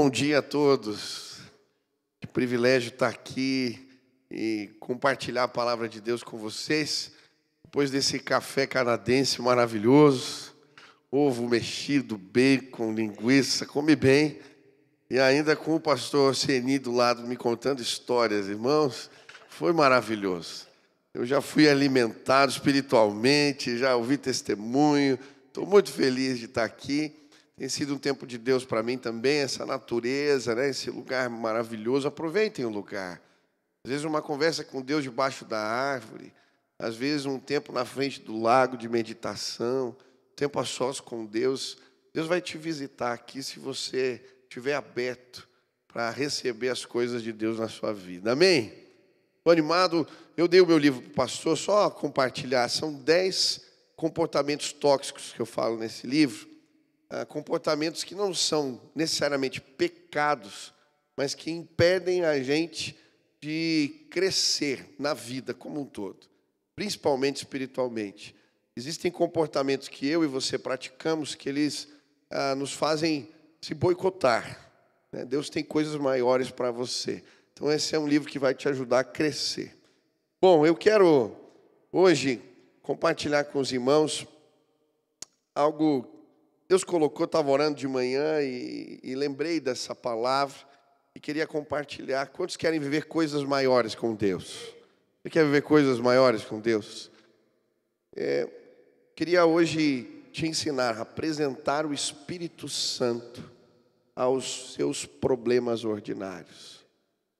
Bom dia a todos. Que privilégio estar aqui e compartilhar a palavra de Deus com vocês. Depois desse café canadense maravilhoso, ovo mexido, bacon, linguiça, come bem. E ainda com o pastor Ceni do lado me contando histórias, irmãos, foi maravilhoso. Eu já fui alimentado espiritualmente, já ouvi testemunho. Estou muito feliz de estar aqui tem sido um tempo de Deus para mim também, essa natureza, né? esse lugar maravilhoso. Aproveitem o lugar. Às vezes, uma conversa com Deus debaixo da árvore, às vezes, um tempo na frente do lago de meditação, tempo a sós com Deus. Deus vai te visitar aqui se você estiver aberto para receber as coisas de Deus na sua vida. Amém? Estou animado. Eu dei o meu livro para o pastor, só compartilhar. São dez comportamentos tóxicos que eu falo nesse livro. Ah, comportamentos que não são necessariamente pecados, mas que impedem a gente de crescer na vida como um todo, principalmente espiritualmente. Existem comportamentos que eu e você praticamos que eles ah, nos fazem se boicotar. Né? Deus tem coisas maiores para você. Então, esse é um livro que vai te ajudar a crescer. Bom, eu quero hoje compartilhar com os irmãos algo Deus colocou, estava orando de manhã e, e lembrei dessa palavra e queria compartilhar. Quantos querem viver coisas maiores com Deus? Você quer viver coisas maiores com Deus? É, queria hoje te ensinar a apresentar o Espírito Santo aos seus problemas ordinários.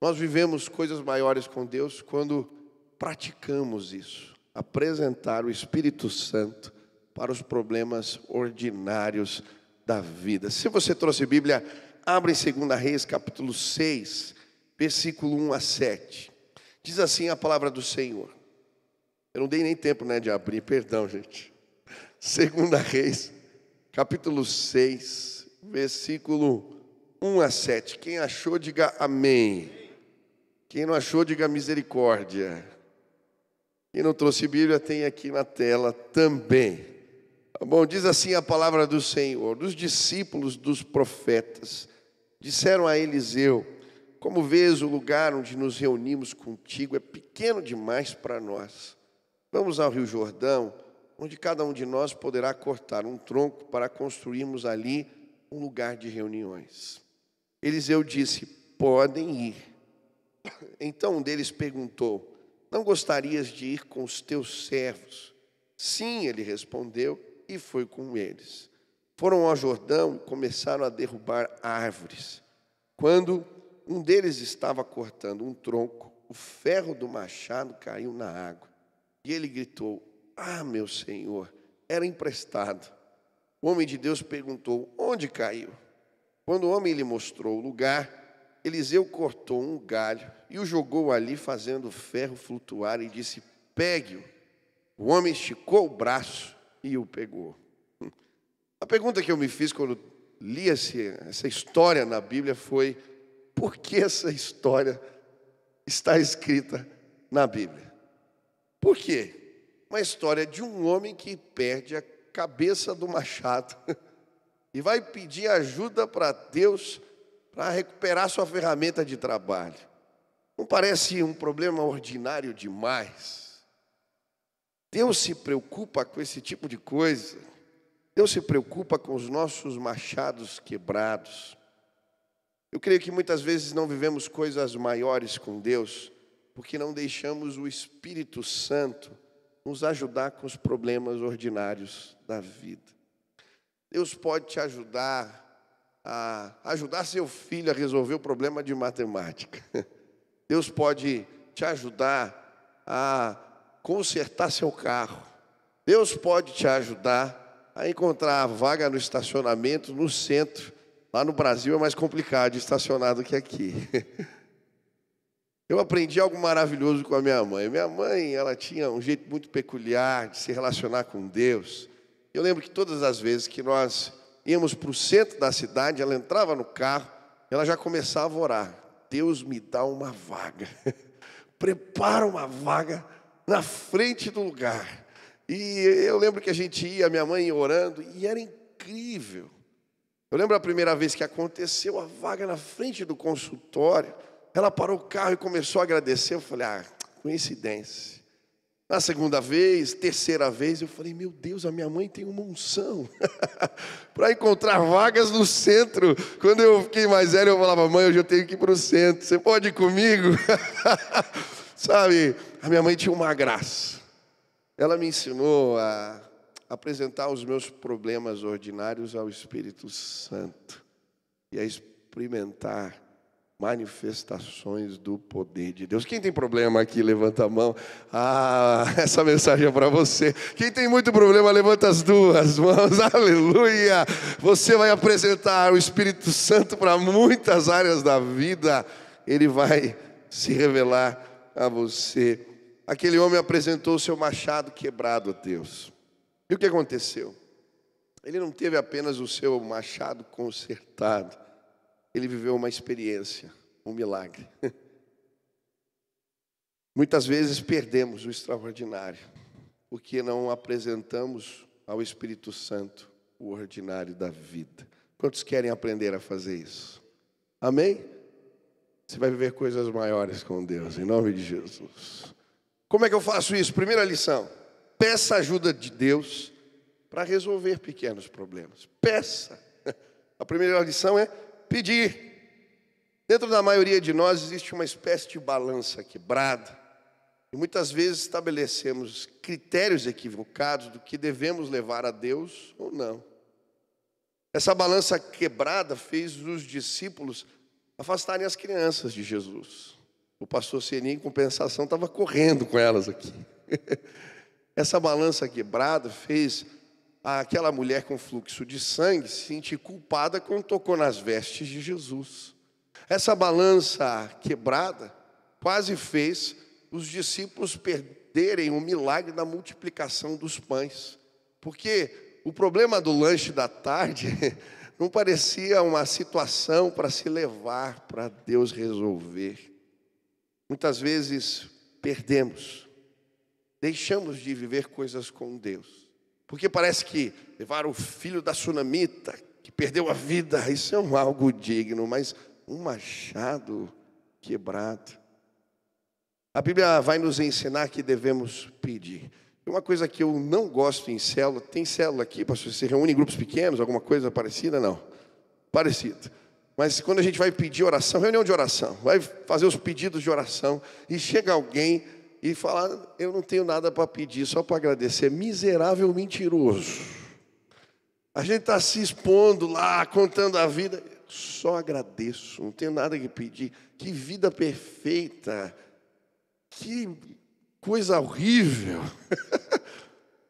Nós vivemos coisas maiores com Deus quando praticamos isso, apresentar o Espírito Santo para os problemas ordinários da vida. Se você trouxe Bíblia, abre em 2 Reis, capítulo 6, versículo 1 a 7. Diz assim a palavra do Senhor. Eu não dei nem tempo né, de abrir, perdão, gente. 2 Reis, capítulo 6, versículo 1 a 7. Quem achou, diga amém. Quem não achou, diga misericórdia. Quem não trouxe Bíblia, tem aqui na tela também. Bom, diz assim a palavra do Senhor: dos discípulos dos profetas, disseram a Eliseu: Como vês, o lugar onde nos reunimos contigo é pequeno demais para nós. Vamos ao Rio Jordão, onde cada um de nós poderá cortar um tronco para construirmos ali um lugar de reuniões. Eliseu disse: Podem ir. Então um deles perguntou: Não gostarias de ir com os teus servos? Sim, ele respondeu e foi com eles. Foram ao Jordão e começaram a derrubar árvores. Quando um deles estava cortando um tronco, o ferro do machado caiu na água. E ele gritou: Ah, meu senhor, era emprestado. O homem de Deus perguntou: Onde caiu? Quando o homem lhe mostrou o lugar, Eliseu cortou um galho e o jogou ali, fazendo o ferro flutuar, e disse: Pegue-o. O homem esticou o braço e o pegou. A pergunta que eu me fiz quando li essa história na Bíblia foi: por que essa história está escrita na Bíblia? Por quê? Uma história de um homem que perde a cabeça do machado e vai pedir ajuda para Deus para recuperar sua ferramenta de trabalho. Não parece um problema ordinário demais? Deus se preocupa com esse tipo de coisa. Deus se preocupa com os nossos machados quebrados. Eu creio que muitas vezes não vivemos coisas maiores com Deus, porque não deixamos o Espírito Santo nos ajudar com os problemas ordinários da vida. Deus pode te ajudar a ajudar seu filho a resolver o problema de matemática. Deus pode te ajudar a consertar seu carro. Deus pode te ajudar a encontrar a vaga no estacionamento no centro. Lá no Brasil é mais complicado estacionar do que aqui. Eu aprendi algo maravilhoso com a minha mãe. Minha mãe, ela tinha um jeito muito peculiar de se relacionar com Deus. Eu lembro que todas as vezes que nós íamos para o centro da cidade, ela entrava no carro, ela já começava a orar. Deus me dá uma vaga. Prepara uma vaga na frente do lugar. E eu lembro que a gente ia, minha mãe orando, e era incrível. Eu lembro a primeira vez que aconteceu, a vaga na frente do consultório, ela parou o carro e começou a agradecer. Eu falei, ah, coincidência. Na segunda vez, terceira vez, eu falei, meu Deus, a minha mãe tem uma unção para encontrar vagas no centro. Quando eu fiquei mais velho, eu falava, mãe, hoje eu tenho que ir para o centro. Você pode ir comigo? Sabe, a minha mãe tinha uma graça. Ela me ensinou a apresentar os meus problemas ordinários ao Espírito Santo e a experimentar manifestações do poder de Deus. Quem tem problema aqui, levanta a mão. Ah, essa mensagem é para você. Quem tem muito problema, levanta as duas mãos. Aleluia! Você vai apresentar o Espírito Santo para muitas áreas da vida. Ele vai se revelar a você. Aquele homem apresentou o seu machado quebrado a Deus. E o que aconteceu? Ele não teve apenas o seu machado consertado, ele viveu uma experiência, um milagre. Muitas vezes perdemos o extraordinário, porque não apresentamos ao Espírito Santo o ordinário da vida. Quantos querem aprender a fazer isso? Amém? Você vai viver coisas maiores com Deus, em nome de Jesus. Como é que eu faço isso? Primeira lição: peça ajuda de Deus para resolver pequenos problemas. Peça. A primeira lição é pedir. Dentro da maioria de nós existe uma espécie de balança quebrada. E muitas vezes estabelecemos critérios equivocados do que devemos levar a Deus ou não. Essa balança quebrada fez os discípulos afastarem as crianças de Jesus. O pastor Serim, em compensação, estava correndo com elas aqui. Essa balança quebrada fez aquela mulher com fluxo de sangue se sentir culpada quando tocou nas vestes de Jesus. Essa balança quebrada quase fez os discípulos perderem o milagre da multiplicação dos pães. Porque o problema do lanche da tarde Não parecia uma situação para se levar para Deus resolver. Muitas vezes perdemos, deixamos de viver coisas com Deus, porque parece que levar o filho da sunamita, que perdeu a vida, isso é um algo digno, mas um machado quebrado. A Bíblia vai nos ensinar que devemos pedir. Uma coisa que eu não gosto em célula, tem célula aqui, pastor, se reúne em grupos pequenos, alguma coisa parecida? Não. Parecido. Mas quando a gente vai pedir oração, reunião de oração, vai fazer os pedidos de oração, e chega alguém e fala: Eu não tenho nada para pedir, só para agradecer. É miserável mentiroso. A gente está se expondo lá, contando a vida. Só agradeço, não tenho nada que pedir. Que vida perfeita. Que coisa horrível.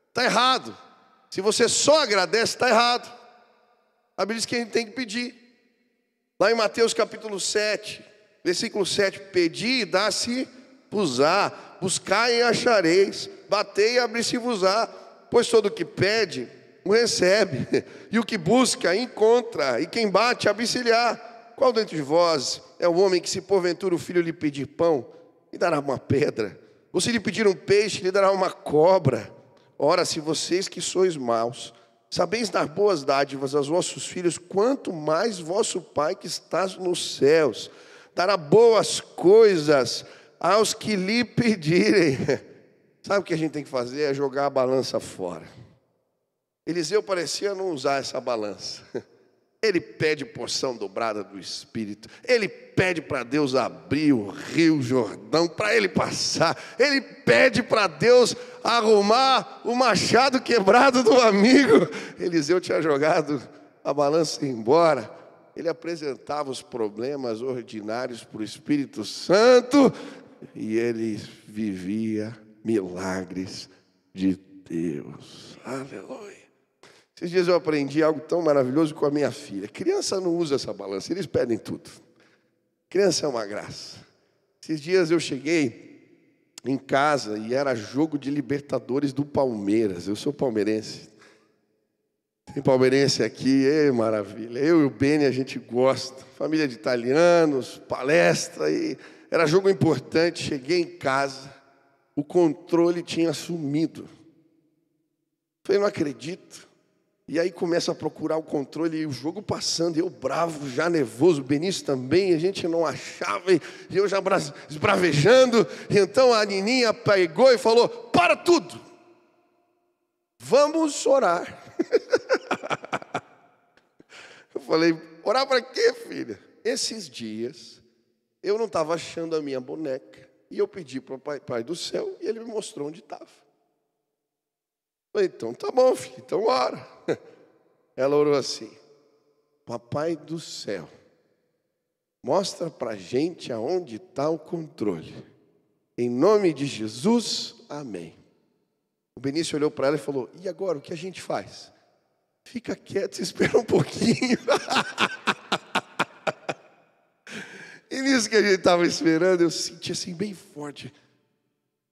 Está errado. Se você só agradece, está errado. A Bíblia diz que a gente tem que pedir. Lá em Mateus capítulo 7, versículo 7, pedi e dá-se vos buscai e achareis, batei e abri-se-vos-á, pois todo o que pede, o recebe, e o que busca, encontra, e quem bate, abre-se-lhe-á. Qual dentre vós é o homem que, se porventura o filho lhe pedir pão, e dará uma pedra? Ou se lhe pedir um peixe, lhe dará uma cobra. Ora, se vocês que sois maus, sabeis dar boas dádivas aos vossos filhos, quanto mais vosso Pai que estás nos céus dará boas coisas aos que lhe pedirem. Sabe o que a gente tem que fazer? É jogar a balança fora. Eliseu parecia não usar essa balança. Ele pede porção dobrada do Espírito. Ele pede para Deus abrir o rio Jordão para ele passar. Ele pede para Deus arrumar o machado quebrado do amigo. Eliseu tinha jogado a balança embora. Ele apresentava os problemas ordinários para o Espírito Santo e ele vivia milagres de Deus. Aleluia. Esses dias eu aprendi algo tão maravilhoso com a minha filha. Criança não usa essa balança, eles pedem tudo. Criança é uma graça. Esses dias eu cheguei em casa e era jogo de Libertadores do Palmeiras. Eu sou palmeirense. Tem palmeirense aqui, é maravilha. Eu e o Beni a gente gosta. Família de italianos, palestra e era jogo importante. Cheguei em casa, o controle tinha sumido. Falei, não acredito. E aí começa a procurar o controle e o jogo passando, e eu bravo, já nervoso, o Benício também, a gente não achava, e eu já esbravejando. E então a Nininha pegou e falou: Para tudo! Vamos orar. eu falei: Orar para quê, filha? Esses dias eu não estava achando a minha boneca, e eu pedi para o pai, pai do céu, e ele me mostrou onde estava. Falei, então tá bom, filho, então ora. Ela orou assim: Papai do céu, mostra para gente aonde está o controle. Em nome de Jesus, amém. O Benício olhou para ela e falou: E agora, o que a gente faz? Fica quieto, espera um pouquinho. e nisso que a gente estava esperando, eu senti assim bem forte.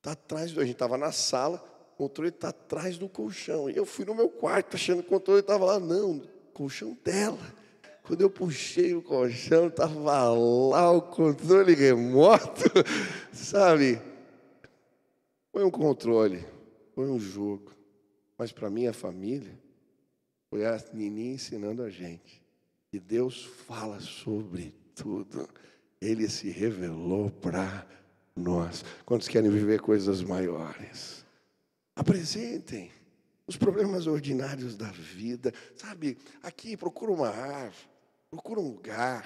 Tá atrás, a gente estava na sala, o controle está atrás do colchão. E eu fui no meu quarto achando que o controle estava lá. Não, colchão dela. Quando eu puxei o colchão, estava lá o controle remoto, sabe? Foi um controle, foi um jogo. Mas para minha família, foi a Nini ensinando a gente e Deus fala sobre tudo. Ele se revelou para nós. Quantos querem viver coisas maiores? Apresentem os problemas ordinários da vida. Sabe, aqui procura uma árvore, procura um lugar,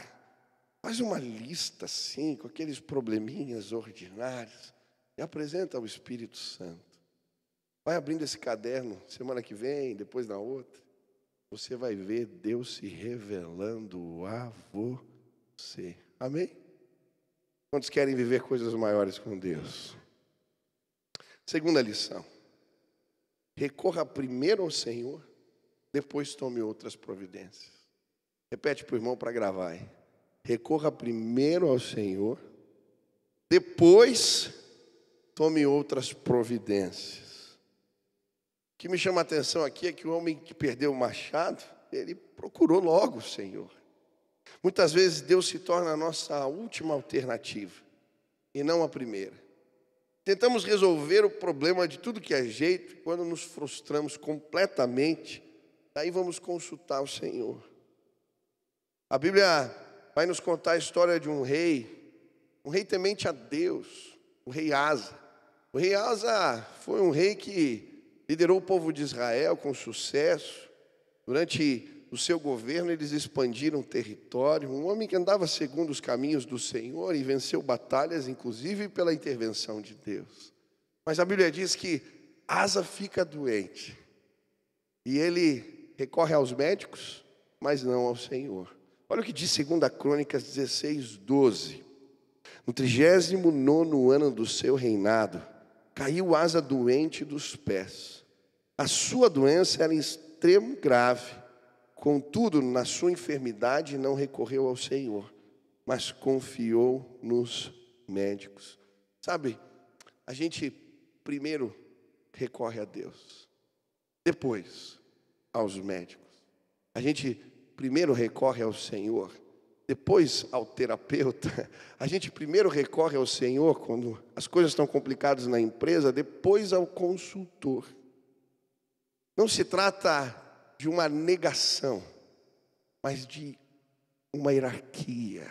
faz uma lista assim, com aqueles probleminhas ordinários, e apresenta ao Espírito Santo. Vai abrindo esse caderno semana que vem, depois na outra. Você vai ver Deus se revelando a você. Amém? Quantos querem viver coisas maiores com Deus? Segunda lição. Recorra primeiro ao Senhor, depois tome outras providências. Repete para o irmão para gravar. Hein? Recorra primeiro ao Senhor, depois tome outras providências. O que me chama a atenção aqui é que o homem que perdeu o machado, ele procurou logo o Senhor. Muitas vezes Deus se torna a nossa última alternativa e não a primeira. Tentamos resolver o problema de tudo que é jeito, quando nos frustramos completamente, daí vamos consultar o Senhor. A Bíblia vai nos contar a história de um rei, um rei temente a Deus, o rei Asa. O rei Asa foi um rei que liderou o povo de Israel com sucesso durante no seu governo, eles expandiram território. Um homem que andava segundo os caminhos do Senhor e venceu batalhas, inclusive pela intervenção de Deus. Mas a Bíblia diz que Asa fica doente e ele recorre aos médicos, mas não ao Senhor. Olha o que diz 2 Crônicas 16, 12. No 39 ano do seu reinado, caiu Asa doente dos pés. A sua doença era em extremo grave Contudo, na sua enfermidade não recorreu ao Senhor, mas confiou nos médicos. Sabe, a gente primeiro recorre a Deus, depois aos médicos. A gente primeiro recorre ao Senhor, depois ao terapeuta. A gente primeiro recorre ao Senhor quando as coisas estão complicadas na empresa, depois ao consultor. Não se trata de uma negação, mas de uma hierarquia.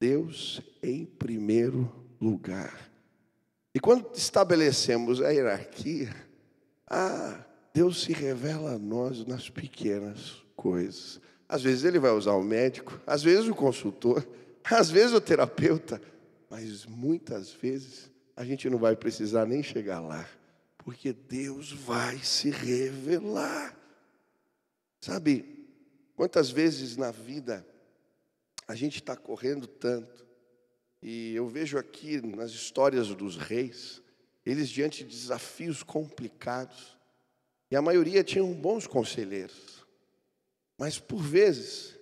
Deus em primeiro lugar. E quando estabelecemos a hierarquia, ah, Deus se revela a nós nas pequenas coisas. Às vezes ele vai usar o médico, às vezes o consultor, às vezes o terapeuta, mas muitas vezes a gente não vai precisar nem chegar lá, porque Deus vai se revelar. Sabe, quantas vezes na vida a gente está correndo tanto, e eu vejo aqui nas histórias dos reis, eles diante de desafios complicados, e a maioria tinham bons conselheiros, mas por vezes,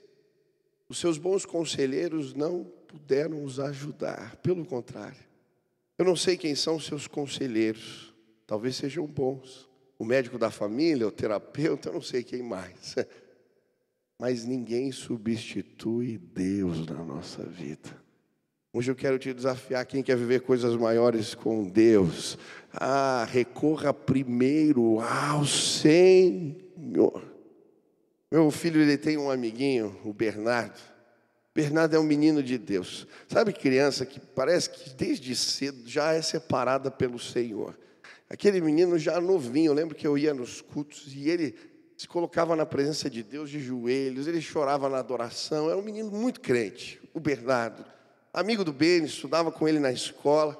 os seus bons conselheiros não puderam os ajudar, pelo contrário. Eu não sei quem são seus conselheiros, talvez sejam bons, o médico da família, o terapeuta, eu não sei quem mais. Mas ninguém substitui Deus na nossa vida. Hoje eu quero te desafiar, quem quer viver coisas maiores com Deus, ah, recorra primeiro ao Senhor. Meu filho, ele tem um amiguinho, o Bernardo. Bernardo é um menino de Deus. Sabe criança que parece que desde cedo já é separada pelo Senhor. Aquele menino já novinho, eu lembro que eu ia nos cultos e ele se colocava na presença de Deus de joelhos, ele chorava na adoração, era um menino muito crente, o Bernardo. Amigo do Beni, estudava com ele na escola.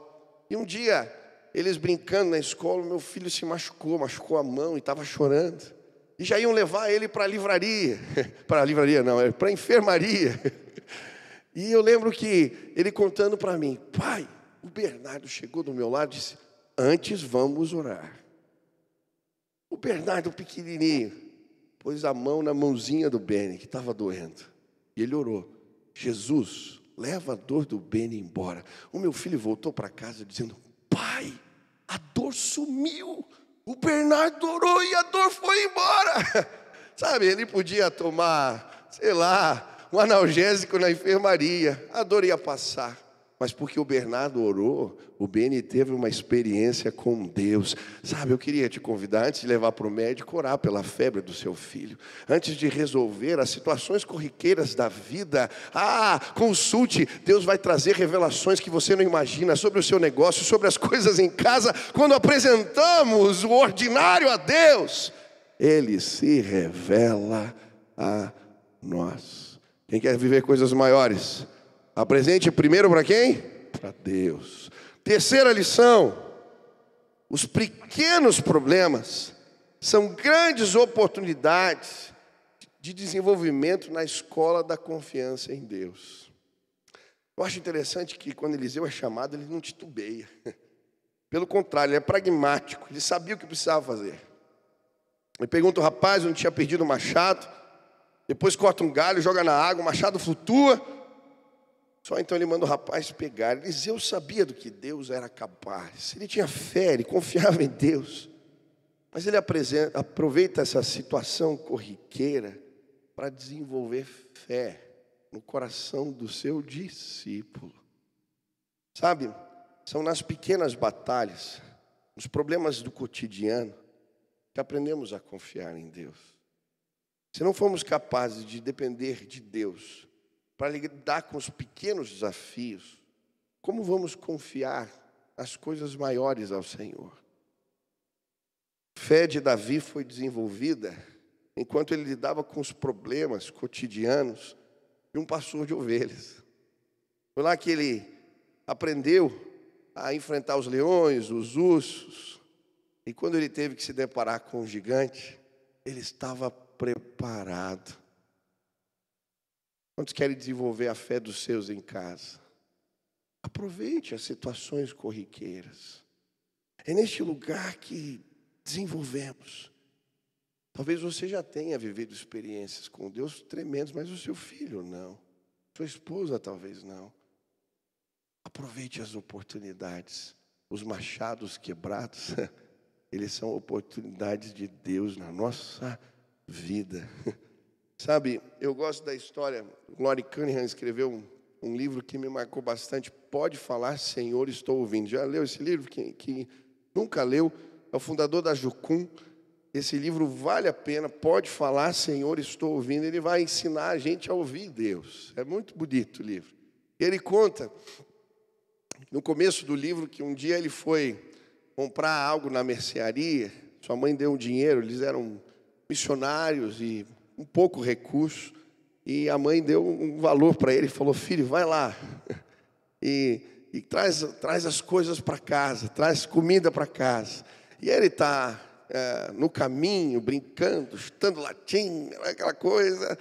E um dia, eles brincando na escola, meu filho se machucou, machucou a mão e estava chorando. E já iam levar ele para a livraria. para a livraria não, é para a enfermaria. e eu lembro que ele contando para mim, pai, o Bernardo chegou do meu lado e disse, Antes vamos orar. O Bernardo pequenininho pôs a mão na mãozinha do Beni, que estava doendo. E ele orou: Jesus, leva a dor do Beni embora. O meu filho voltou para casa dizendo: Pai, a dor sumiu. O Bernardo orou e a dor foi embora. Sabe, ele podia tomar, sei lá, um analgésico na enfermaria, a dor ia passar mas porque o Bernardo orou, o Beni teve uma experiência com Deus. Sabe, eu queria te convidar, antes de levar para o médico, orar pela febre do seu filho. Antes de resolver as situações corriqueiras da vida, ah, consulte, Deus vai trazer revelações que você não imagina sobre o seu negócio, sobre as coisas em casa, quando apresentamos o ordinário a Deus. Ele se revela a nós. Quem quer viver coisas maiores? Apresente primeiro para quem? Para Deus. Terceira lição: os pequenos problemas são grandes oportunidades de desenvolvimento na escola da confiança em Deus. Eu acho interessante que quando Eliseu é chamado, ele não titubeia. Pelo contrário, ele é pragmático, ele sabia o que precisava fazer. Ele pergunta o rapaz onde tinha perdido o machado, depois corta um galho, joga na água, o machado flutua, só então ele manda o rapaz pegar. Eliseu sabia do que Deus era capaz. Ele tinha fé, ele confiava em Deus. Mas ele aproveita essa situação corriqueira para desenvolver fé no coração do seu discípulo. Sabe, são nas pequenas batalhas, nos problemas do cotidiano, que aprendemos a confiar em Deus. Se não formos capazes de depender de Deus, para lidar com os pequenos desafios, como vamos confiar as coisas maiores ao Senhor? Fé de Davi foi desenvolvida enquanto ele lidava com os problemas cotidianos de um pastor de ovelhas. Foi lá que ele aprendeu a enfrentar os leões, os ursos, e quando ele teve que se deparar com um gigante, ele estava preparado. Quantos querem desenvolver a fé dos seus em casa? Aproveite as situações corriqueiras. É neste lugar que desenvolvemos. Talvez você já tenha vivido experiências com Deus tremendas, mas o seu filho não. Sua esposa talvez não. Aproveite as oportunidades. Os machados quebrados, eles são oportunidades de Deus na nossa vida. Sabe, eu gosto da história. Glory Cunningham escreveu um, um, livro que me marcou bastante. Pode falar, Senhor, estou ouvindo. Já leu esse livro? Quem, quem nunca leu? É o fundador da Jucum. Esse livro vale a pena. Pode falar, Senhor, estou ouvindo. Ele vai ensinar a gente a ouvir Deus. É muito bonito o livro. Ele conta no começo do livro que um dia ele foi comprar algo na mercearia. Sua mãe deu um dinheiro. Eles eram missionários e um pouco recurso, e a mãe deu um valor para ele, falou: Filho, vai lá e, e traz, traz as coisas para casa, traz comida para casa. E ele está é, no caminho, brincando, chutando latim, aquela coisa.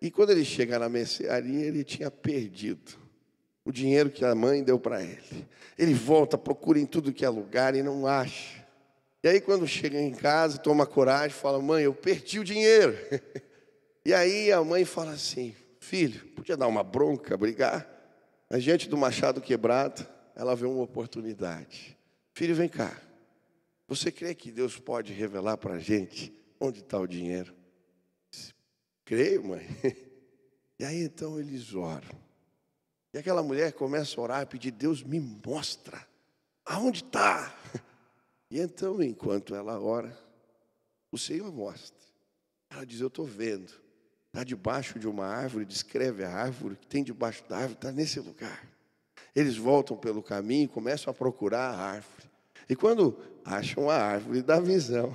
E quando ele chega na mercearia, ele tinha perdido o dinheiro que a mãe deu para ele. Ele volta, procura em tudo que é lugar e não acha. E aí, quando chega em casa, toma coragem, fala: Mãe, eu perdi o dinheiro. E aí a mãe fala assim: Filho, podia dar uma bronca, brigar? A gente do Machado Quebrado, ela vê uma oportunidade. Filho, vem cá. Você crê que Deus pode revelar para a gente onde está o dinheiro? Creio, mãe. E aí então eles oram. E aquela mulher começa a orar e pedir: Deus, me mostra aonde está. E então, enquanto ela ora, o Senhor mostra. Ela diz: Eu estou vendo. Está debaixo de uma árvore, descreve a árvore, que tem debaixo da árvore, está nesse lugar. Eles voltam pelo caminho e começam a procurar a árvore. E quando acham a árvore da visão,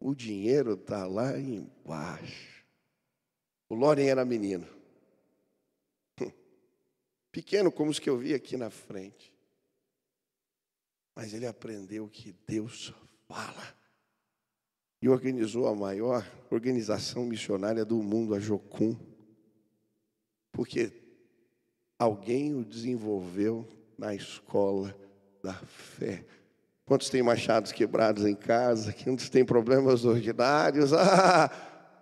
o dinheiro está lá embaixo. O Loren era menino. Pequeno como os que eu vi aqui na frente. Mas ele aprendeu que Deus fala. E organizou a maior organização missionária do mundo, a Jocum. Porque alguém o desenvolveu na escola da fé. Quantos têm machados quebrados em casa? Quantos têm problemas ordinários?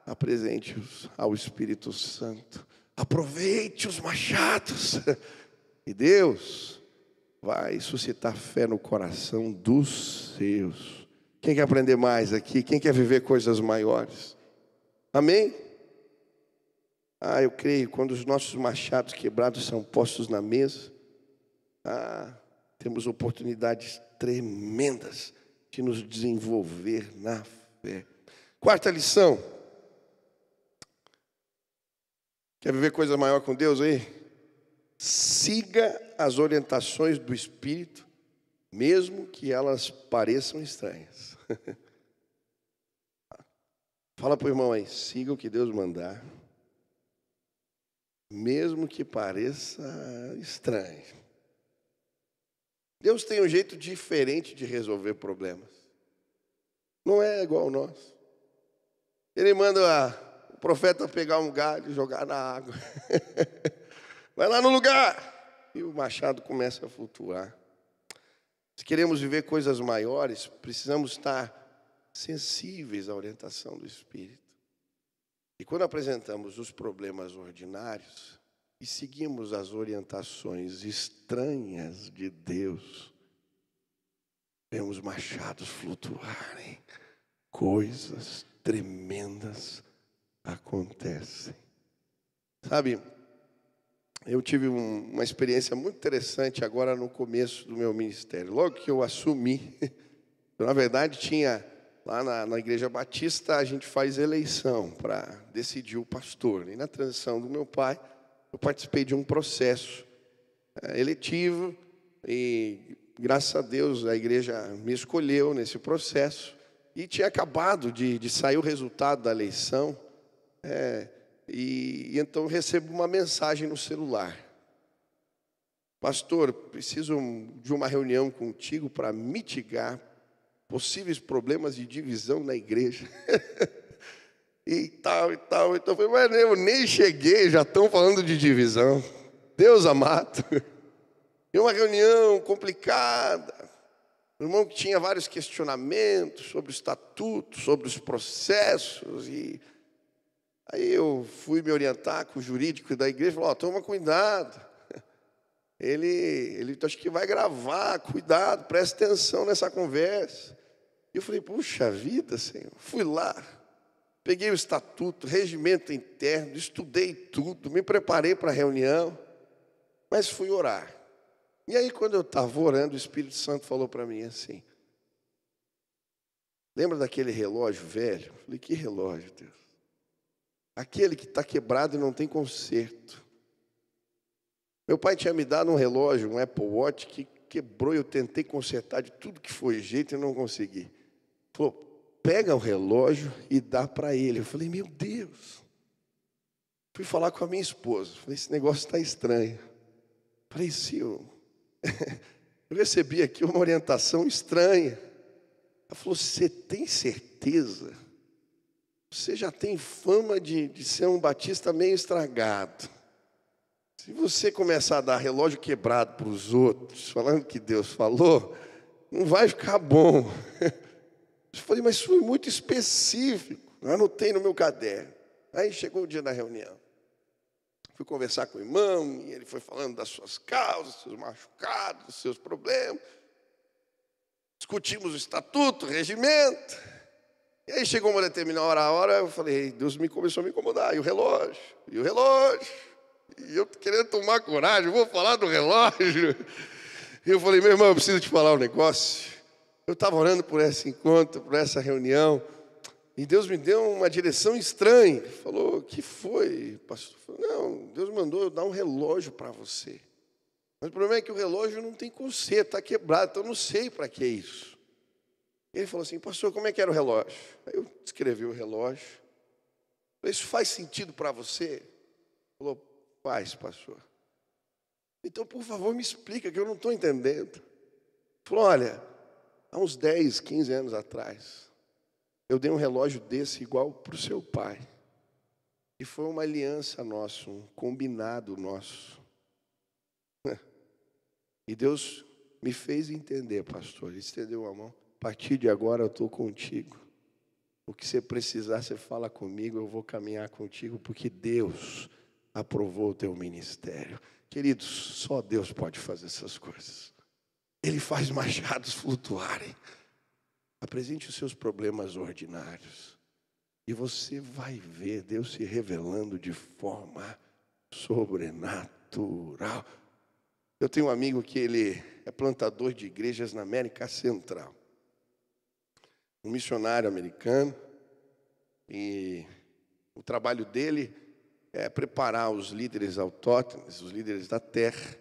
Ah, apresente-os ao Espírito Santo. Aproveite os machados. E Deus vai suscitar fé no coração dos seus. Quem quer aprender mais aqui? Quem quer viver coisas maiores? Amém? Ah, eu creio, quando os nossos machados quebrados são postos na mesa, ah, temos oportunidades tremendas de nos desenvolver na fé. Quarta lição. Quer viver coisa maior com Deus aí? Siga as orientações do Espírito, mesmo que elas pareçam estranhas. Fala para o irmão aí, siga o que Deus mandar, mesmo que pareça estranho. Deus tem um jeito diferente de resolver problemas. Não é igual nós. Ele manda o profeta pegar um galho e jogar na água. vai lá no lugar. E o machado começa a flutuar. Se queremos viver coisas maiores, precisamos estar sensíveis à orientação do Espírito. E quando apresentamos os problemas ordinários e seguimos as orientações estranhas de Deus, vemos machados flutuarem, coisas tremendas acontecem. Sabe, eu tive um, uma experiência muito interessante agora no começo do meu ministério. Logo que eu assumi, eu, na verdade tinha lá na, na, Igreja Batista a gente faz eleição para decidir o pastor. E na transição do meu pai, eu participei de um processo é, eletivo e graças a Deus a igreja me escolheu nesse processo e tinha acabado de, de sair o resultado da eleição. É, e, e então recebo uma mensagem no celular. Pastor, preciso de uma reunião contigo para mitigar possíveis problemas de divisão na igreja. e tal, e tal. Então eu falei, mas eu nem cheguei, já estão falando de divisão. Deus amado. E uma reunião complicada. O irmão que tinha vários questionamentos sobre o estatuto, sobre os processos e Aí eu fui me orientar com o jurídico da igreja, falou, oh, toma cuidado. Ele, ele acho que vai gravar, cuidado, preste atenção nessa conversa. E eu falei, puxa vida, Senhor. Fui lá, peguei o estatuto, regimento interno, estudei tudo, me preparei para a reunião, mas fui orar. E aí, quando eu estava orando, o Espírito Santo falou para mim assim: Lembra daquele relógio velho? Eu falei, que relógio, Deus? Aquele que está quebrado e não tem conserto. Meu pai tinha me dado um relógio, um Apple Watch, que quebrou. e Eu tentei consertar de tudo que foi jeito e não consegui. Falou, pega o relógio e dá para ele. Eu falei, meu Deus. Fui falar com a minha esposa. Falei, esse negócio está estranho. Falei, Sil, eu recebi aqui uma orientação estranha. Ela falou, você tem certeza? você já tem fama de, de ser um batista meio estragado. Se você começar a dar relógio quebrado para os outros, falando que Deus falou, não vai ficar bom. Eu falei, mas foi muito específico. Eu anotei no meu caderno. Aí chegou o dia da reunião. Fui conversar com o irmão, e ele foi falando das suas causas, dos seus machucados, dos seus problemas. Discutimos o estatuto, o regimento. E aí chegou uma determinada hora, a hora eu falei, Deus me começou a me incomodar, e o relógio, e o relógio. E eu querendo tomar coragem, vou falar do relógio. E eu falei, meu irmão, eu preciso te falar um negócio. Eu estava orando por esse encontro, por essa reunião, e Deus me deu uma direção estranha. Ele falou, que foi, pastor? Falei, não, Deus mandou eu dar um relógio para você. Mas o problema é que o relógio não tem conserto, está quebrado, então eu não sei para que é isso. Ele falou assim, pastor, como é que era o relógio? Aí eu escrevi o relógio. Falei, isso faz sentido para você? Ele falou, faz, pastor. Então, por favor, me explica, que eu não estou entendendo. Falou, olha, há uns 10, 15 anos atrás, eu dei um relógio desse igual para o seu pai. E foi uma aliança nossa, um combinado nosso. E Deus me fez entender, pastor. Ele estendeu a mão partir de agora eu estou contigo. O que você precisar, você fala comigo, eu vou caminhar contigo, porque Deus aprovou o teu ministério. Queridos, só Deus pode fazer essas coisas. Ele faz machados flutuarem. Apresente os seus problemas ordinários. E você vai ver Deus se revelando de forma sobrenatural. Eu tenho um amigo que ele é plantador de igrejas na América Central um missionário americano, e o trabalho dele é preparar os líderes autóctones, os líderes da terra.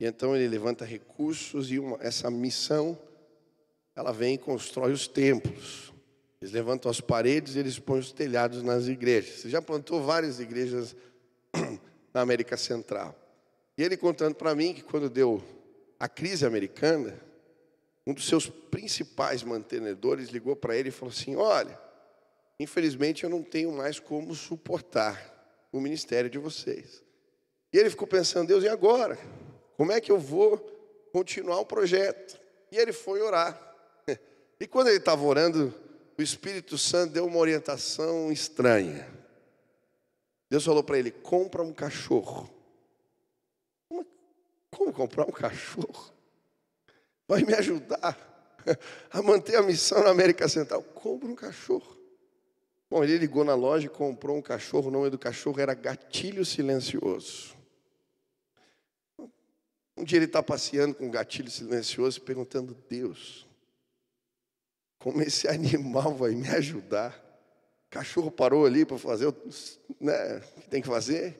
E então ele levanta recursos e uma, essa missão, ela vem e constrói os templos. Eles levantam as paredes e eles põem os telhados nas igrejas. Você já plantou várias igrejas na América Central. E ele contando para mim que quando deu a crise americana, um dos seus principais mantenedores ligou para ele e falou assim: Olha, infelizmente eu não tenho mais como suportar o ministério de vocês. E ele ficou pensando: Deus, e agora? Como é que eu vou continuar o projeto? E ele foi orar. E quando ele estava orando, o Espírito Santo deu uma orientação estranha. Deus falou para ele: compra um cachorro. Como comprar um cachorro? vai me ajudar a manter a missão na América Central. Compre um cachorro. Bom, ele ligou na loja e comprou um cachorro. O nome do cachorro era Gatilho Silencioso. Um dia ele está passeando com um gatilho silencioso, perguntando: Deus, como esse animal vai me ajudar? O cachorro parou ali para fazer o né, que tem que fazer.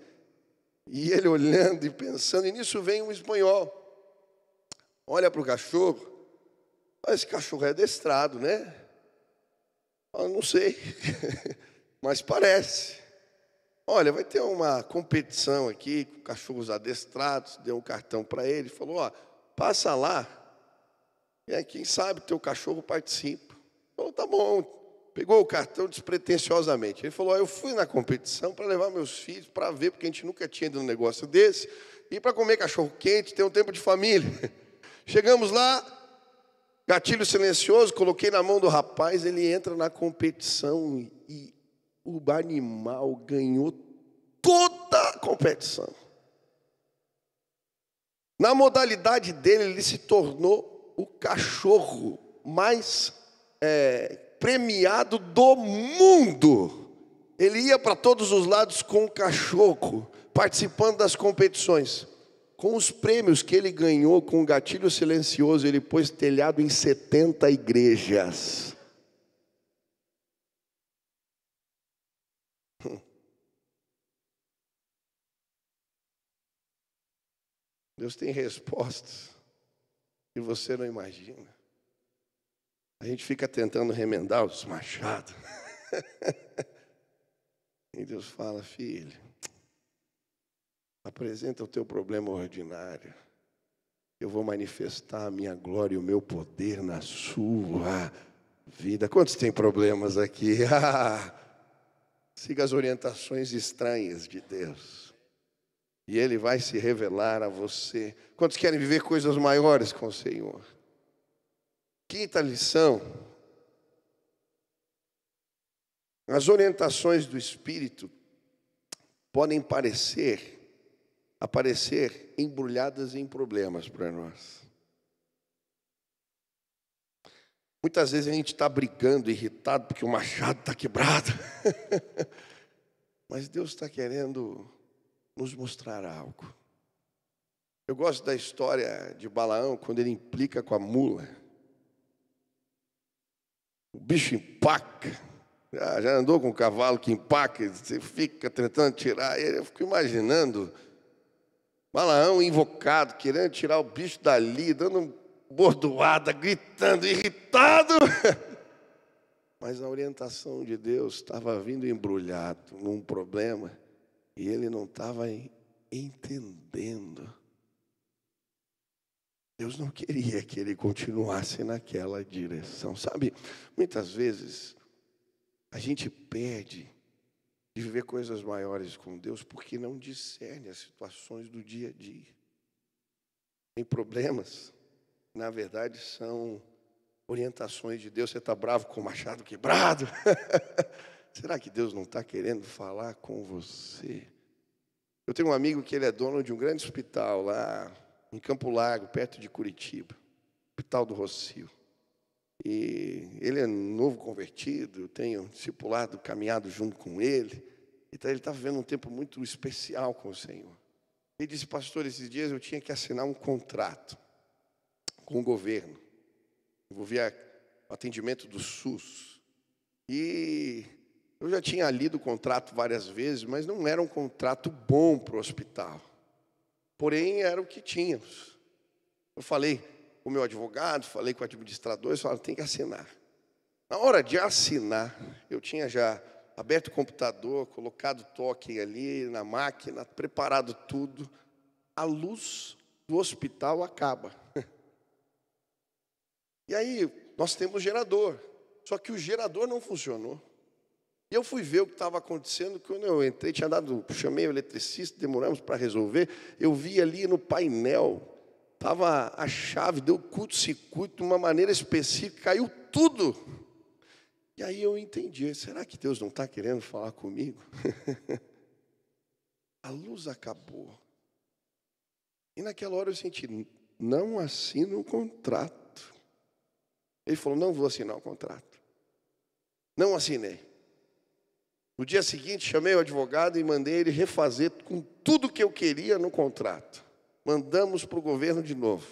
E ele olhando e pensando, e nisso vem um espanhol olha para o cachorro, esse cachorro é adestrado, né? Ah, não sei, mas parece. Olha, vai ter uma competição aqui com cachorros adestrados, deu um cartão para ele, falou, ó, passa lá, E aí quem sabe teu cachorro participa. Falou, tá bom, pegou o cartão despretensiosamente. Ele falou, ó, eu fui na competição para levar meus filhos para ver, porque a gente nunca tinha ido num negócio desse, e para comer cachorro quente, ter um tempo de família. Chegamos lá, gatilho silencioso, coloquei na mão do rapaz, ele entra na competição e o animal ganhou toda a competição. Na modalidade dele, ele se tornou o cachorro mais é, premiado do mundo. Ele ia para todos os lados com o cachorro, participando das competições. Com os prêmios que ele ganhou com o gatilho silencioso, ele pôs telhado em 70 igrejas. Deus tem respostas que você não imagina. A gente fica tentando remendar os machados. e Deus fala, filho, Apresenta o teu problema ordinário. Eu vou manifestar a minha glória e o meu poder na sua vida. Quantos têm problemas aqui? siga as orientações estranhas de Deus. E Ele vai se revelar a você. Quantos querem viver coisas maiores com o Senhor? Quinta lição. As orientações do Espírito podem parecer aparecer embrulhadas em problemas para nós. Muitas vezes a gente está brigando, irritado, porque o machado está quebrado. Mas Deus está querendo nos mostrar algo. Eu gosto da história de Balaão, quando ele implica com a mula. O bicho empaca. Ah, já, andou com um cavalo que empaca, você fica tentando tirar. Eu fico imaginando Balaão invocado, querendo tirar o bicho dali, dando bordoada, gritando, irritado. Mas a orientação de Deus estava vindo embrulhado num problema e ele não estava entendendo. Deus não queria que ele continuasse naquela direção. Sabe, muitas vezes a gente perde de viver coisas maiores com Deus, porque não discerne as situações do dia a dia. Tem problemas, na verdade, são orientações de Deus. Você está bravo com o machado quebrado? Será que Deus não está querendo falar com você? Eu tenho um amigo que ele é dono de um grande hospital lá em Campo Largo, perto de Curitiba, Hospital do Rocio. E ele é novo convertido, eu tenho discipulado, caminhado junto com ele. Então ele está vivendo um tempo muito especial com o Senhor. Ele disse, pastor, esses dias eu tinha que assinar um contrato com o governo. Envolvia o atendimento do SUS. E eu já tinha lido o contrato várias vezes, mas não era um contrato bom para o hospital. Porém, era o que tínhamos. Eu falei, com o meu advogado, falei com o administrador, eles falaram, tem que assinar. Na hora de assinar, eu tinha já aberto o computador, colocado o token ali na máquina, preparado tudo. A luz do hospital acaba. E aí, nós temos gerador. Só que o gerador não funcionou. E eu fui ver o que estava acontecendo, quando eu entrei, tinha dado, chamei o eletricista, demoramos para resolver. Eu vi ali no painel Estava a chave, deu curto-circuito de uma maneira específica, caiu tudo. E aí eu entendi, será que Deus não está querendo falar comigo? a luz acabou. E naquela hora eu senti, não assino o um contrato. Ele falou, não vou assinar o um contrato. Não assinei. No dia seguinte, chamei o advogado e mandei ele refazer com tudo que eu queria no contrato mandamos para o governo de novo.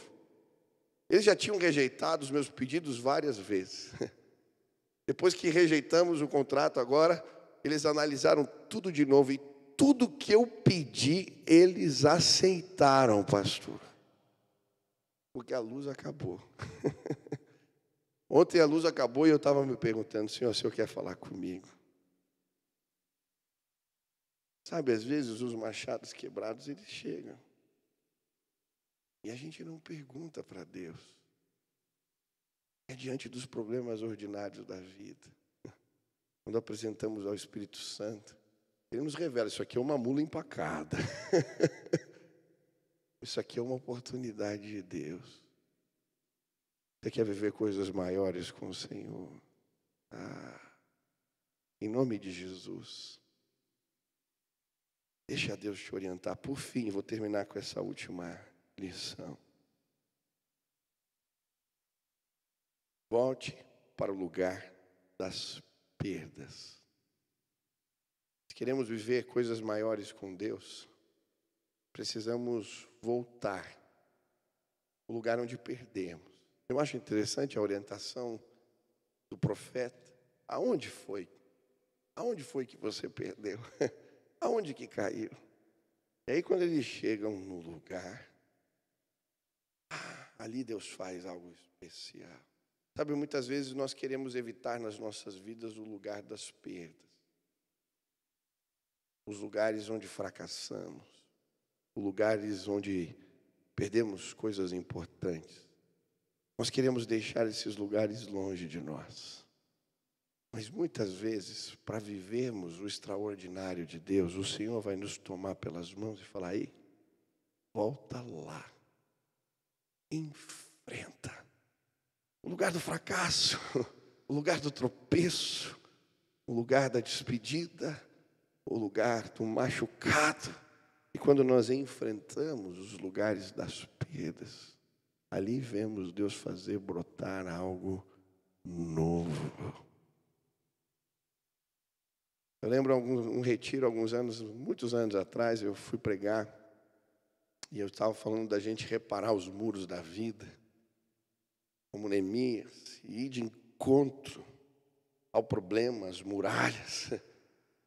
Eles já tinham rejeitado os meus pedidos várias vezes. Depois que rejeitamos o contrato agora, eles analisaram tudo de novo e tudo que eu pedi, eles aceitaram, pastor. Porque a luz acabou. Ontem a luz acabou e eu estava me perguntando, Senhor, o Senhor quer falar comigo? Sabe, às vezes os machados quebrados, eles chegam. E a gente não pergunta para Deus. É diante dos problemas ordinários da vida. Quando apresentamos ao Espírito Santo, ele nos revela: isso aqui é uma mula empacada. isso aqui é uma oportunidade de Deus. Você quer viver coisas maiores com o Senhor? Ah, em nome de Jesus. Deixa Deus te orientar. Por fim, vou terminar com essa última lição. Volte para o lugar das perdas. Se queremos viver coisas maiores com Deus, precisamos voltar ao lugar onde perdemos. Eu acho interessante a orientação do profeta. Aonde foi? Aonde foi que você perdeu? Aonde que caiu? E aí quando eles chegam no lugar, ali Deus faz algo especial. Sabe, muitas vezes nós queremos evitar nas nossas vidas o lugar das perdas, os lugares onde fracassamos, os lugares onde perdemos coisas importantes. Nós queremos deixar esses lugares longe de nós. Mas muitas vezes, para vivermos o extraordinário de Deus, o Senhor vai nos tomar pelas mãos e falar: aí, volta lá enfrenta. O lugar do fracasso, o lugar do tropeço, o lugar da despedida, o lugar do machucado. E quando nós enfrentamos os lugares das perdas, ali vemos Deus fazer brotar algo novo. Eu lembro algum, um retiro, alguns anos, muitos anos atrás, eu fui pregar e eu estava falando da gente reparar os muros da vida, como Neemias, e ir de encontro ao problema, às muralhas,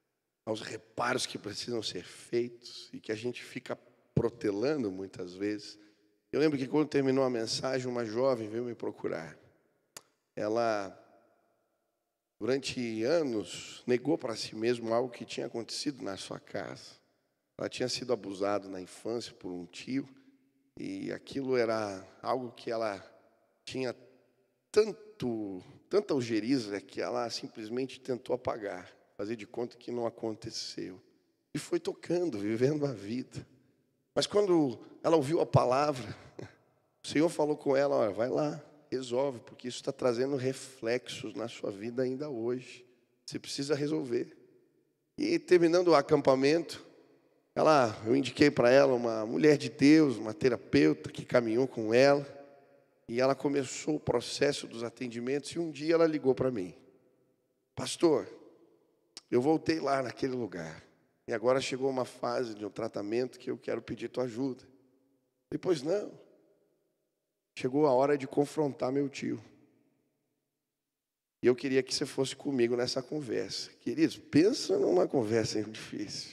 aos reparos que precisam ser feitos e que a gente fica protelando muitas vezes. Eu lembro que quando terminou a mensagem, uma jovem veio me procurar. Ela, durante anos, negou para si mesma algo que tinha acontecido na sua casa. Ela tinha sido abusada na infância por um tio, e aquilo era algo que ela tinha tanto, tanta algeriza que ela simplesmente tentou apagar, fazer de conta que não aconteceu. E foi tocando, vivendo a vida. Mas quando ela ouviu a palavra, o Senhor falou com ela: Olha, vai lá, resolve, porque isso está trazendo reflexos na sua vida ainda hoje. Você precisa resolver. E terminando o acampamento, ela, eu indiquei para ela uma mulher de Deus, uma terapeuta que caminhou com ela, e ela começou o processo dos atendimentos e um dia ela ligou para mim. Pastor, eu voltei lá naquele lugar. E agora chegou uma fase de um tratamento que eu quero pedir tua ajuda. Depois não. Chegou a hora de confrontar meu tio. E eu queria que você fosse comigo nessa conversa. Queridos, pensa numa conversa difícil.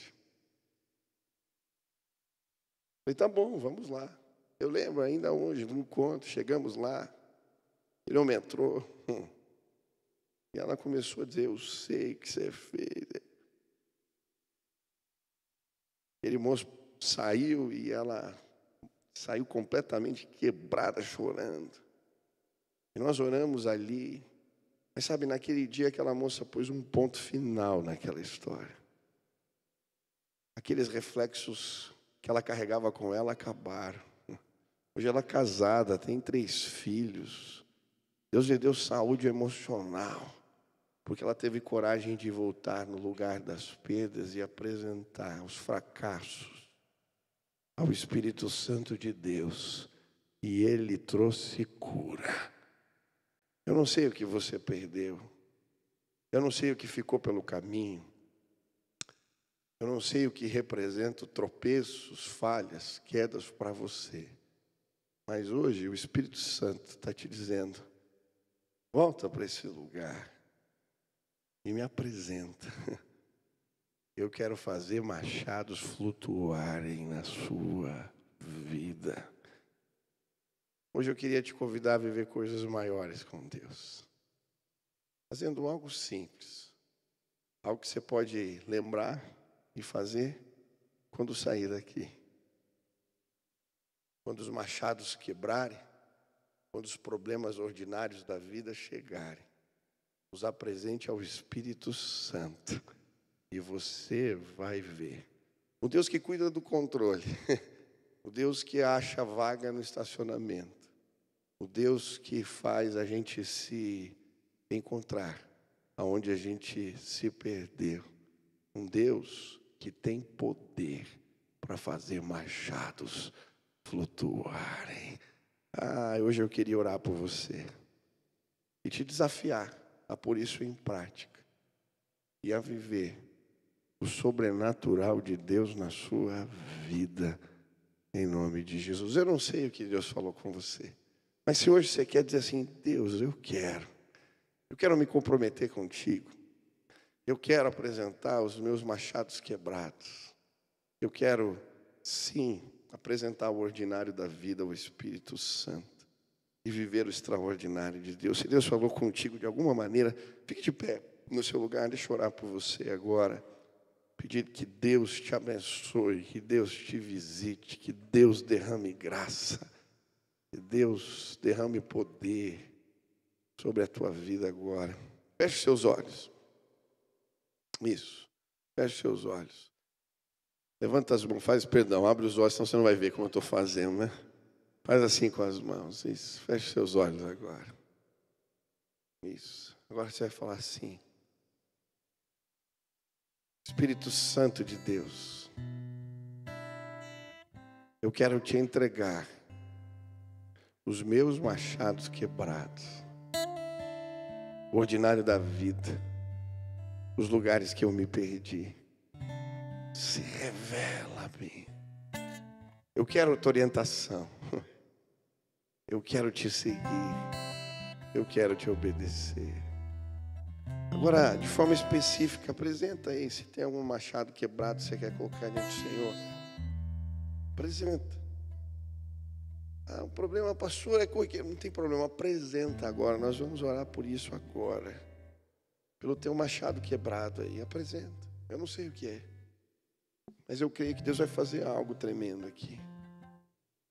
Falei, tá bom, vamos lá. Eu lembro ainda hoje do encontro, chegamos lá, ele homem é entrou. E ela começou a dizer, eu sei que você é fez. Aquele moço saiu e ela saiu completamente quebrada, chorando. E nós oramos ali. Mas sabe, naquele dia aquela moça pôs um ponto final naquela história. Aqueles reflexos que ela carregava com ela acabaram. Hoje ela é casada, tem três filhos. Deus lhe deu saúde emocional, porque ela teve coragem de voltar no lugar das perdas e apresentar os fracassos ao Espírito Santo de Deus. E ele trouxe cura. Eu não sei o que você perdeu. Eu não sei o que ficou pelo caminho. Eu não sei o que representa tropeços, falhas, quedas para você. Mas hoje o Espírito Santo está te dizendo: volta para esse lugar e me apresenta. Eu quero fazer machados flutuarem na sua vida. Hoje eu queria te convidar a viver coisas maiores com Deus, fazendo algo simples, algo que você pode lembrar e fazer quando sair daqui. Quando os machados quebrarem, quando os problemas ordinários da vida chegarem, os apresente ao Espírito Santo e você vai ver. O Deus que cuida do controle, o Deus que acha vaga no estacionamento, o Deus que faz a gente se encontrar aonde a gente se perdeu. Um Deus que tem poder para fazer machados flutuarem. Ah, hoje eu queria orar por você e te desafiar a pôr isso em prática e a viver o sobrenatural de Deus na sua vida, em nome de Jesus. Eu não sei o que Deus falou com você, mas se hoje você quer dizer assim: Deus, eu quero, eu quero me comprometer contigo. Eu quero apresentar os meus machados quebrados. Eu quero, sim, apresentar o ordinário da vida ao Espírito Santo e viver o extraordinário de Deus. Se Deus falou contigo de alguma maneira, fique de pé no seu lugar, deixa eu orar por você agora. Pedir que Deus te abençoe, que Deus te visite, que Deus derrame graça, que Deus derrame poder sobre a tua vida agora. Feche seus olhos. Isso. Feche seus olhos. Levanta as mãos, faz perdão, abre os olhos, senão você não vai ver como eu estou fazendo, né? Faz assim com as mãos, isso. Feche seus olhos agora. Isso. Agora você vai falar assim. Espírito Santo de Deus, eu quero te entregar os meus machados quebrados, o ordinário da vida os lugares que eu me perdi. Se revela mim. Eu quero a tua orientação. Eu quero te seguir. Eu quero te obedecer. Agora, de forma específica, apresenta aí. Se tem algum machado quebrado que você quer colocar diante do Senhor, apresenta. Ah, o problema, pastor, é corriqueiro. Não tem problema, apresenta agora. Nós vamos orar por isso agora pelo teu machado quebrado aí, apresenta. Eu não sei o que é, mas eu creio que Deus vai fazer algo tremendo aqui.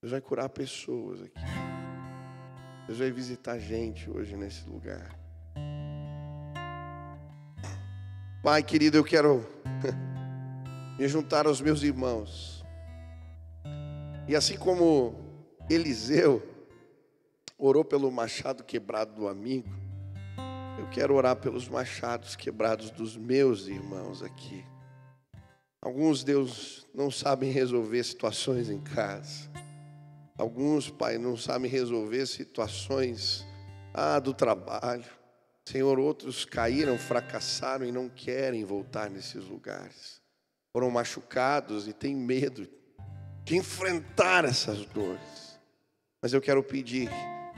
Deus vai curar pessoas aqui. Deus vai visitar gente hoje nesse lugar. Pai querido, eu quero me juntar aos meus irmãos. E assim como Eliseu orou pelo machado quebrado do amigo, eu quero orar pelos machados quebrados dos meus irmãos aqui. Alguns, Deus, não sabem resolver situações em casa. Alguns, Pai, não sabem resolver situações ah, do trabalho. Senhor, outros caíram, fracassaram e não querem voltar nesses lugares. Foram machucados e têm medo de enfrentar essas dores. Mas eu quero pedir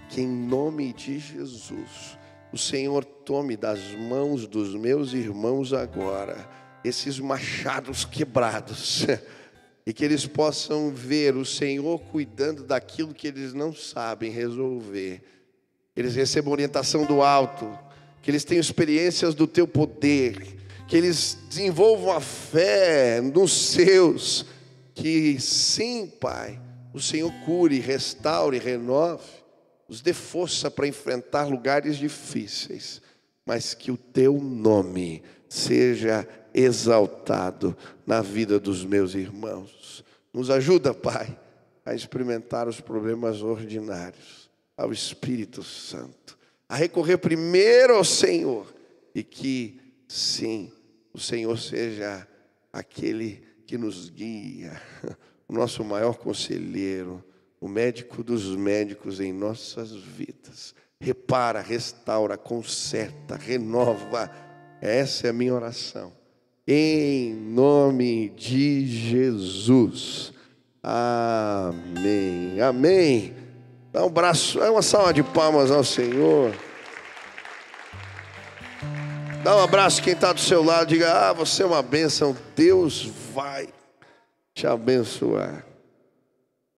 que, em nome de Jesus, o Senhor tome das mãos dos meus irmãos agora esses machados quebrados e que eles possam ver o Senhor cuidando daquilo que eles não sabem resolver. Eles recebam orientação do alto, que eles tenham experiências do teu poder, que eles desenvolvam a fé nos seus, que sim, Pai, o Senhor cure, restaure, renove nos dê força para enfrentar lugares difíceis, mas que o teu nome seja exaltado na vida dos meus irmãos. Nos ajuda, Pai, a experimentar os problemas ordinários, ao Espírito Santo, a recorrer primeiro ao Senhor e que, sim, o Senhor seja aquele que nos guia, o nosso maior conselheiro o médico dos médicos em nossas vidas. Repara, restaura, conserta, renova. Essa é a minha oração. Em nome de Jesus. Amém. Amém. Dá um braço, é uma salva de palmas ao Senhor. Dá um abraço quem está do seu lado, diga: Ah, você é uma bênção, Deus vai te abençoar.